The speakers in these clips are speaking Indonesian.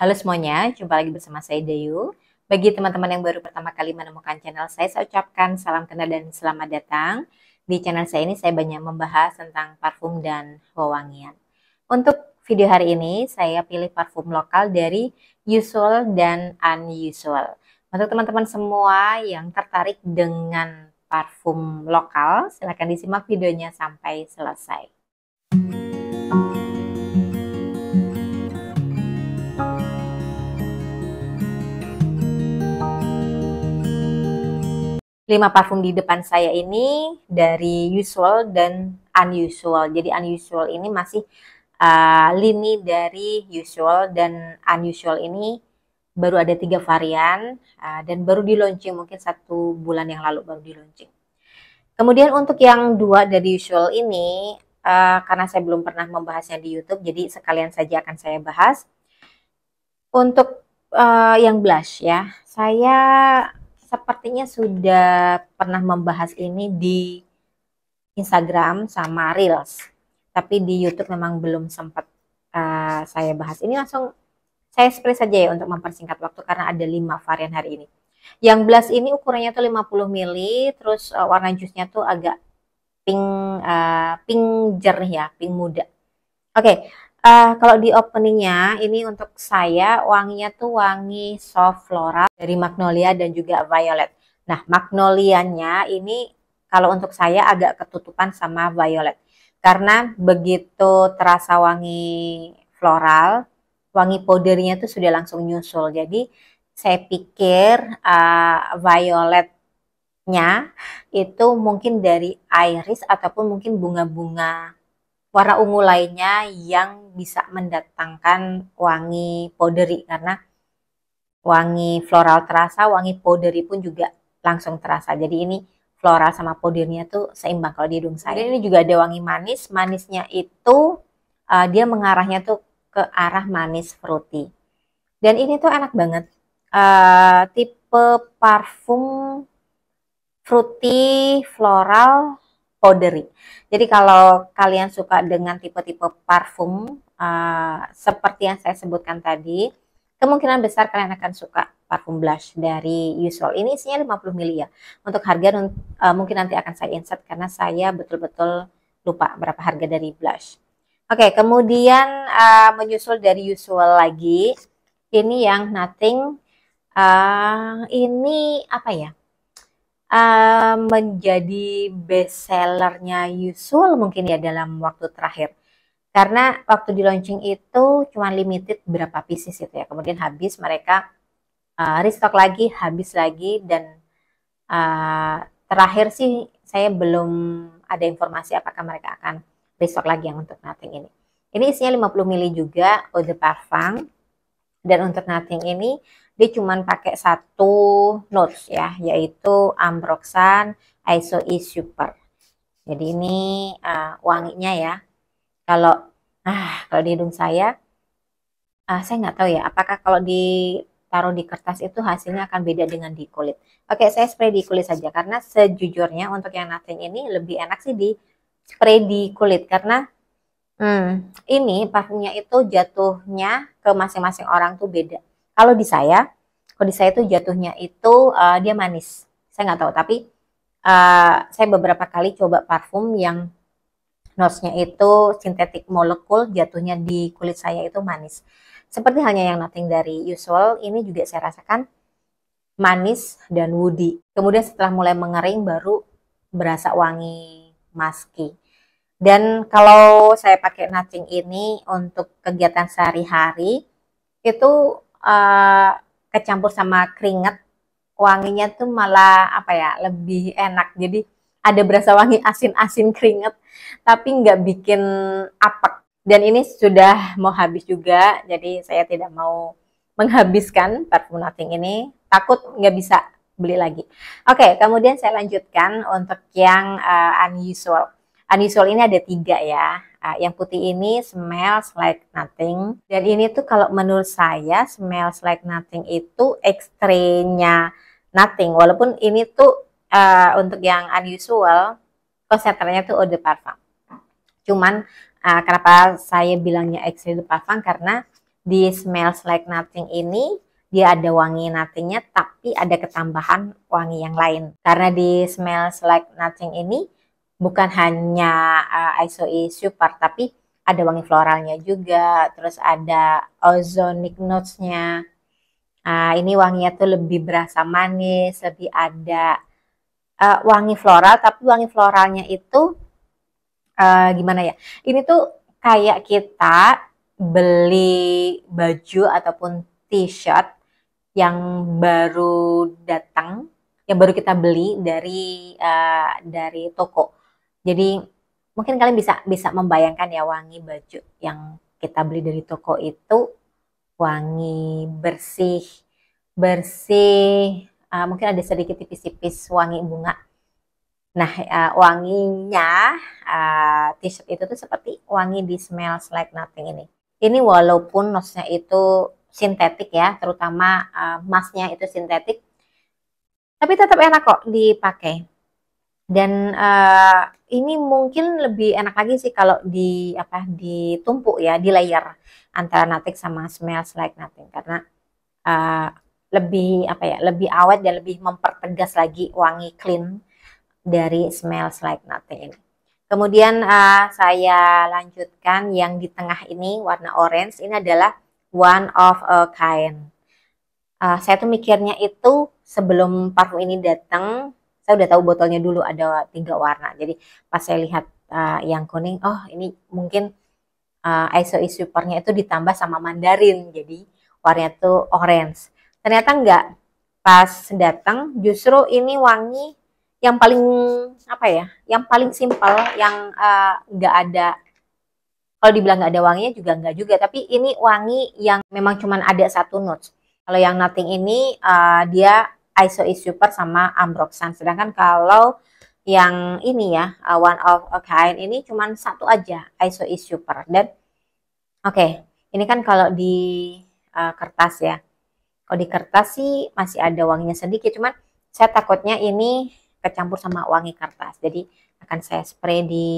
Halo semuanya, jumpa lagi bersama saya Dayu. Bagi teman-teman yang baru pertama kali menemukan channel saya, saya ucapkan salam kenal dan selamat datang. Di channel saya ini saya banyak membahas tentang parfum dan wewangian. Untuk video hari ini, saya pilih parfum lokal dari usual dan unusual. Untuk teman-teman semua yang tertarik dengan parfum lokal, silahkan disimak videonya sampai selesai. lima parfum di depan saya ini dari usual dan unusual. Jadi unusual ini masih uh, lini dari usual dan unusual ini baru ada tiga varian uh, dan baru di mungkin satu bulan yang lalu baru di Kemudian untuk yang dua dari usual ini uh, karena saya belum pernah membahasnya di YouTube jadi sekalian saja akan saya bahas. Untuk uh, yang blush ya, saya sepertinya sudah pernah membahas ini di Instagram sama Reels. Tapi di YouTube memang belum sempat uh, saya bahas. Ini langsung saya spray saja ya untuk mempersingkat waktu karena ada 5 varian hari ini. Yang belas ini ukurannya tuh 50 ml, terus uh, warna jusnya tuh agak pink uh, pink jernih ya, pink muda. Oke, okay, Uh, kalau di openingnya ini untuk saya wanginya tuh wangi soft floral dari magnolia dan juga violet. Nah magnolianya ini kalau untuk saya agak ketutupan sama violet karena begitu terasa wangi floral, wangi powdernya tuh sudah langsung nyusul. Jadi saya pikir uh, violetnya itu mungkin dari iris ataupun mungkin bunga-bunga warna ungu lainnya yang bisa mendatangkan wangi powdery karena wangi floral terasa, wangi powdery pun juga langsung terasa. Jadi ini floral sama powdernya tuh seimbang kalau di hidung saya. Jadi ini juga ada wangi manis, manisnya itu uh, dia mengarahnya tuh ke arah manis fruity. Dan ini tuh enak banget. Uh, tipe parfum fruity floral powdery. Jadi kalau kalian suka dengan tipe-tipe parfum uh, seperti yang saya sebutkan tadi, kemungkinan besar kalian akan suka parfum blush dari Usual. Ini isinya 50 ml ya. Untuk harga uh, mungkin nanti akan saya insert karena saya betul-betul lupa berapa harga dari blush. Oke, okay, kemudian uh, menyusul dari usual lagi. Ini yang nothing. Uh, ini apa ya? um, menjadi best usual Yusul mungkin ya dalam waktu terakhir. Karena waktu di launching itu cuma limited berapa pieces itu ya. Kemudian habis mereka uh, restock lagi, habis lagi dan uh, terakhir sih saya belum ada informasi apakah mereka akan restock lagi yang untuk nothing ini. Ini isinya 50 mili juga eau de parfum dan untuk nothing ini dia cuma pakai satu notes ya, yaitu ambroxan iso e super. Jadi ini uh, wanginya ya. Kalau ah kalau di hidung saya, uh, saya nggak tahu ya. Apakah kalau ditaruh di kertas itu hasilnya akan beda dengan di kulit? Oke, saya spray di kulit saja karena sejujurnya untuk yang nothing ini lebih enak sih di spray di kulit karena Hmm, ini parfumnya itu jatuhnya ke masing-masing orang tuh beda. Kalau di saya, kalau di saya itu jatuhnya itu uh, dia manis. Saya nggak tahu, tapi uh, saya beberapa kali coba parfum yang nosnya itu sintetik molekul jatuhnya di kulit saya itu manis. Seperti halnya yang nothing dari usual, ini juga saya rasakan manis dan woody. Kemudian setelah mulai mengering baru berasa wangi maski. Dan kalau saya pakai nothing ini untuk kegiatan sehari-hari, itu uh, kecampur sama keringat, wanginya tuh malah apa ya lebih enak. Jadi ada berasa wangi asin-asin keringat, tapi nggak bikin apek. Dan ini sudah mau habis juga, jadi saya tidak mau menghabiskan parfum nothing ini. Takut nggak bisa beli lagi. Oke, okay, kemudian saya lanjutkan untuk yang uh, unusual unusual ini ada tiga ya. Uh, yang putih ini smells like nothing. Dan ini tuh kalau menurut saya smells like nothing itu ekstrenya nothing. Walaupun ini tuh uh, untuk yang unusual, konsentranya tuh eau parfum. Cuman uh, kenapa saya bilangnya ekstra de parfum karena di smells like nothing ini dia ada wangi nothingnya tapi ada ketambahan wangi yang lain. Karena di smells like nothing ini bukan hanya uh, eh, ISOE super tapi ada wangi floralnya juga, terus ada ozonic notes-nya. Uh, ini wanginya tuh lebih berasa manis, lebih ada uh, wangi floral, tapi wangi floralnya itu uh, gimana ya? Ini tuh kayak kita beli baju ataupun t-shirt yang baru datang, yang baru kita beli dari uh, dari toko jadi mungkin kalian bisa bisa membayangkan ya wangi baju yang kita beli dari toko itu wangi bersih bersih uh, mungkin ada sedikit tipis-tipis wangi bunga nah uh, wanginya uh, t-shirt itu tuh seperti wangi di smell like nothing ini ini walaupun nosnya itu sintetik ya terutama uh, masnya itu sintetik tapi tetap enak kok dipakai dan uh, ini mungkin lebih enak lagi sih kalau di apa ditumpuk ya di layer antara natik sama smells like nothing karena uh, lebih apa ya lebih awet dan lebih memperpedas lagi wangi clean dari smells like nothing ini. Kemudian uh, saya lanjutkan yang di tengah ini warna orange ini adalah one of a kind. Uh, saya tuh mikirnya itu sebelum parfum ini datang saya udah tahu botolnya dulu ada tiga warna jadi pas saya lihat uh, yang kuning oh ini mungkin uh, eh, ISO supernya itu ditambah sama mandarin jadi warnanya tuh orange ternyata enggak pas datang justru ini wangi yang paling apa ya yang paling simpel yang uh, enggak ada kalau dibilang enggak ada wanginya juga enggak juga tapi ini wangi yang memang cuman ada satu notes kalau yang nothing ini uh, dia Isoisuper e sama ambroxan. Sedangkan kalau yang ini ya, uh, one of a kind ini cuman satu aja Isoisuper. E Dan oke, okay, ini kan kalau di uh, kertas ya. Kalau di kertas sih masih ada wanginya sedikit, cuman saya takutnya ini kecampur sama wangi kertas. Jadi akan saya spray di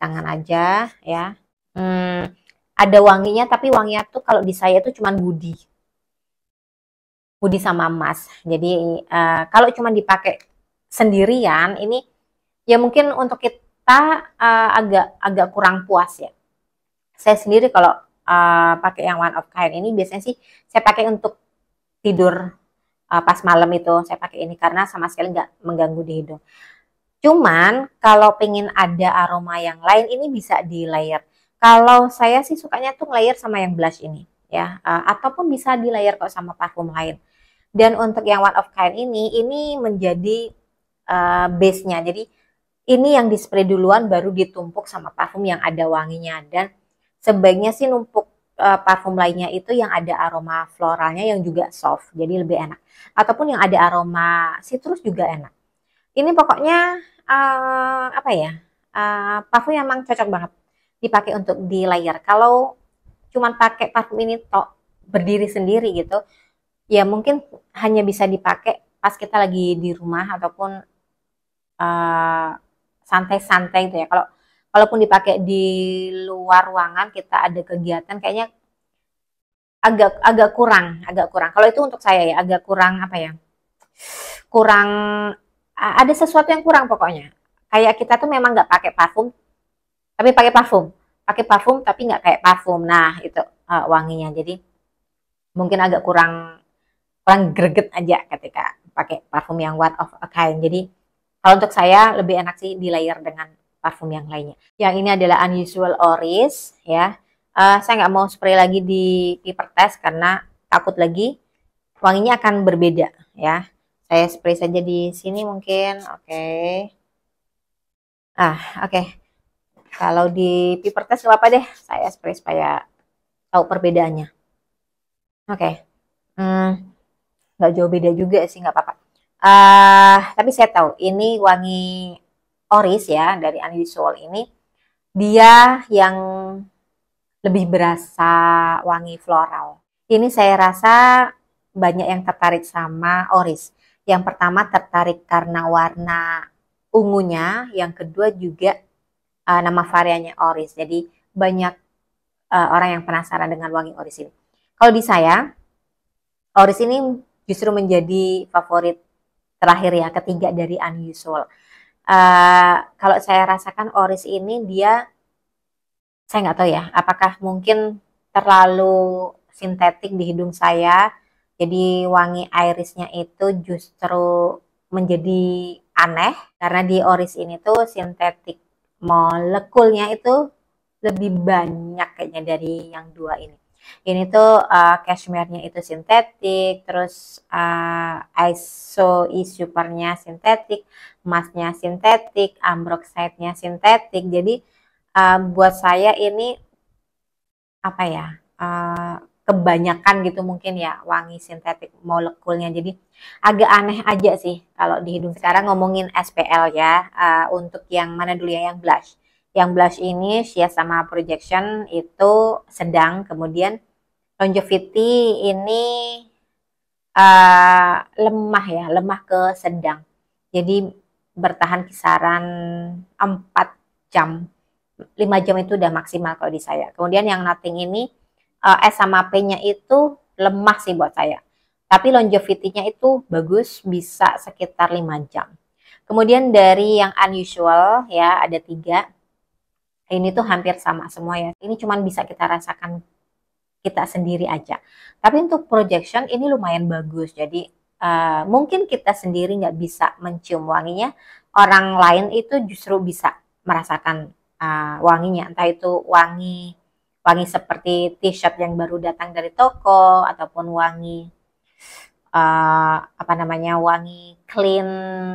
tangan aja ya. Hmm, ada wanginya tapi wanginya tuh kalau di saya tuh cuman budi hoodie sama emas. Jadi uh, kalau cuma dipakai sendirian ini ya mungkin untuk kita uh, agak agak kurang puas ya. Saya sendiri kalau uh, pakai yang one of kind ini biasanya sih saya pakai untuk tidur uh, pas malam itu saya pakai ini karena sama sekali nggak mengganggu di hidung. Cuman kalau pengen ada aroma yang lain ini bisa di layer. Kalau saya sih sukanya tuh layer sama yang blush ini ya uh, ataupun bisa di layer kok sama parfum lain. Dan untuk yang one of kind ini, ini menjadi uh, base-nya. Jadi ini yang dispray duluan baru ditumpuk sama parfum yang ada wanginya dan sebaiknya sih numpuk uh, parfum lainnya itu yang ada aroma floralnya yang juga soft jadi lebih enak ataupun yang ada aroma citrus juga enak ini pokoknya uh, apa ya uh, parfum yang memang cocok banget dipakai untuk di layar. kalau cuman pakai parfum ini tok berdiri sendiri gitu ya mungkin hanya bisa dipakai pas kita lagi di rumah ataupun eh, santai-santai uh, gitu ya. Kalau kalaupun dipakai di luar ruangan kita ada kegiatan kayaknya agak agak kurang, agak kurang. Kalau itu untuk saya ya agak kurang apa ya? Kurang ada sesuatu yang kurang pokoknya. Kayak kita tuh memang nggak pakai parfum, tapi pakai parfum, pakai parfum tapi nggak kayak parfum. Nah itu uh, wanginya. Jadi mungkin agak kurang kurang greget aja ketika pakai parfum yang one of a kind. Jadi kalau untuk saya lebih enak sih di layer dengan parfum yang lainnya. Yang ini adalah Unusual Oris ya. Uh, saya nggak mau spray lagi di paper test karena takut lagi wanginya akan berbeda ya. Saya spray saja di sini mungkin. Oke. Okay. Ah, oke. Okay. Kalau di paper test nggak apa deh. Saya spray supaya tahu perbedaannya. Oke. Okay. Hmm nggak jauh beda juga sih nggak apa-apa uh, tapi saya tahu ini wangi oris ya dari unusual ini dia yang lebih berasa wangi floral ini saya rasa banyak yang tertarik sama oris yang pertama tertarik karena warna ungunya yang kedua juga uh, nama variannya oris jadi banyak uh, orang yang penasaran dengan wangi oris ini kalau di saya oris ini justru menjadi favorit terakhir ya ketiga dari unusual. Uh, kalau saya rasakan Oris ini dia saya nggak tahu ya apakah mungkin terlalu sintetik di hidung saya jadi wangi irisnya itu justru menjadi aneh karena di Oris ini tuh sintetik molekulnya itu lebih banyak kayaknya dari yang dua ini ini tuh uh, cashmere-nya itu sintetik, terus uh, iso isupernya sintetik, emasnya sintetik, ambroxide-nya sintetik. Jadi uh, buat saya ini apa ya? Uh, kebanyakan gitu mungkin ya wangi sintetik molekulnya jadi agak aneh aja sih kalau di hidung sekarang ngomongin SPL ya uh, untuk yang mana dulu ya yang blush yang blush ini Shia sama Projection itu sedang, kemudian longevity ini uh, lemah ya, lemah ke sedang. Jadi bertahan kisaran 4 jam. 5 jam itu udah maksimal kalau di saya. Kemudian yang nothing ini uh, S sama P-nya itu lemah sih buat saya. Tapi longevity-nya itu bagus bisa sekitar 5 jam. Kemudian dari yang unusual ya ada tiga ini tuh hampir sama semua ya. Ini cuman bisa kita rasakan kita sendiri aja. Tapi untuk projection ini lumayan bagus. Jadi uh, mungkin kita sendiri nggak bisa mencium wanginya, orang lain itu justru bisa merasakan uh, wanginya. Entah itu wangi wangi seperti t-shirt yang baru datang dari toko ataupun wangi uh, apa namanya wangi clean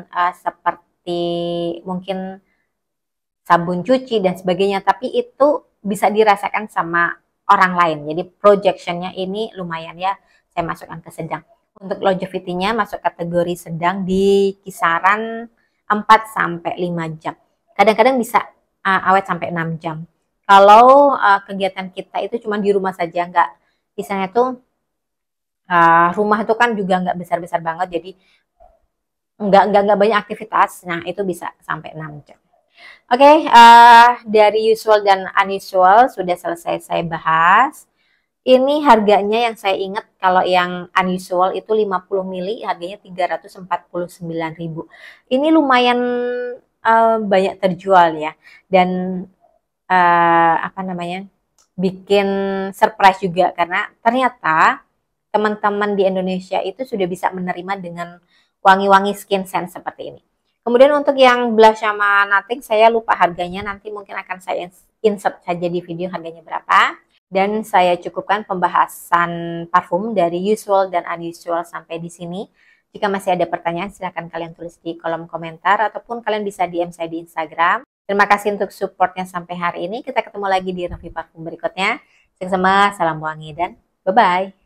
uh, seperti mungkin sabun cuci dan sebagainya, tapi itu bisa dirasakan sama orang lain. Jadi projectionnya ini lumayan ya, saya masukkan ke sedang. Untuk longevity-nya masuk kategori sedang di kisaran 4 sampai 5 jam. Kadang-kadang bisa uh, awet sampai 6 jam. Kalau uh, kegiatan kita itu cuma di rumah saja, nggak misalnya tuh uh, rumah itu kan juga nggak besar-besar banget, jadi nggak nggak nggak banyak aktivitas. Nah itu bisa sampai 6 jam. Oke, okay, uh, eh, dari usual dan unusual sudah selesai saya bahas. Ini harganya yang saya ingat kalau yang unusual itu 50 mili harganya 349.000. Ini lumayan uh, banyak terjual ya dan uh, apa namanya? bikin surprise juga karena ternyata teman-teman di Indonesia itu sudah bisa menerima dengan wangi-wangi skin sense seperti ini. Kemudian untuk yang blush sama nothing saya lupa harganya nanti mungkin akan saya insert saja di video harganya berapa. Dan saya cukupkan pembahasan parfum dari usual dan unusual sampai di sini. Jika masih ada pertanyaan silahkan kalian tulis di kolom komentar ataupun kalian bisa DM saya di Instagram. Terima kasih untuk supportnya sampai hari ini. Kita ketemu lagi di review parfum berikutnya. Sama-sama, salam wangi dan bye-bye.